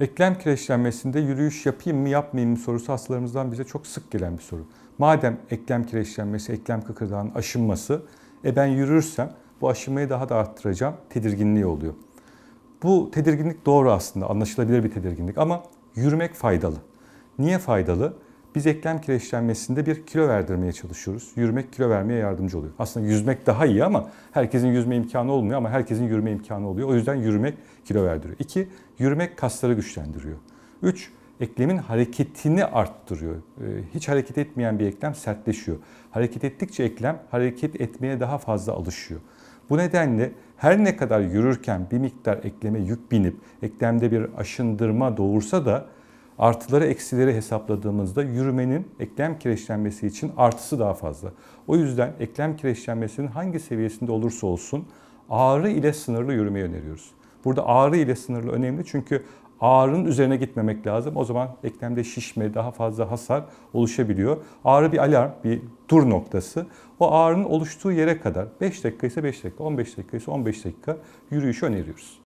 Eklem kireçlenmesinde yürüyüş yapayım mı yapmayayım mı sorusu hastalarımızdan bize çok sık gelen bir soru. Madem eklem kireçlenmesi, eklem kıkırdağının aşınması, e ben yürürsem bu aşınmayı daha da arttıracağım tedirginliği oluyor. Bu tedirginlik doğru aslında, anlaşılabilir bir tedirginlik ama yürümek faydalı. Niye faydalı? Biz eklem kireçlenmesinde bir kilo verdirmeye çalışıyoruz. Yürümek kilo vermeye yardımcı oluyor. Aslında yüzmek daha iyi ama herkesin yüzme imkanı olmuyor ama herkesin yürüme imkanı oluyor. O yüzden yürümek kilo verdiriyor. İki, yürümek kasları güçlendiriyor. Üç, eklemin hareketini arttırıyor. Ee, hiç hareket etmeyen bir eklem sertleşiyor. Hareket ettikçe eklem hareket etmeye daha fazla alışıyor. Bu nedenle her ne kadar yürürken bir miktar ekleme yük binip eklemde bir aşındırma doğursa da artıları eksileri hesapladığımızda yürümenin eklem kireçlenmesi için artısı daha fazla. O yüzden eklem kireçlenmesinin hangi seviyesinde olursa olsun ağrı ile sınırlı yürümeyi öneriyoruz. Burada ağrı ile sınırlı önemli çünkü ağrının üzerine gitmemek lazım. O zaman eklemde şişme, daha fazla hasar oluşabiliyor. Ağrı bir alarm, bir dur noktası. O ağrının oluştuğu yere kadar 5 dakika ise 5 dakika, 15 dakika ise 15 dakika yürüyüşü öneriyoruz.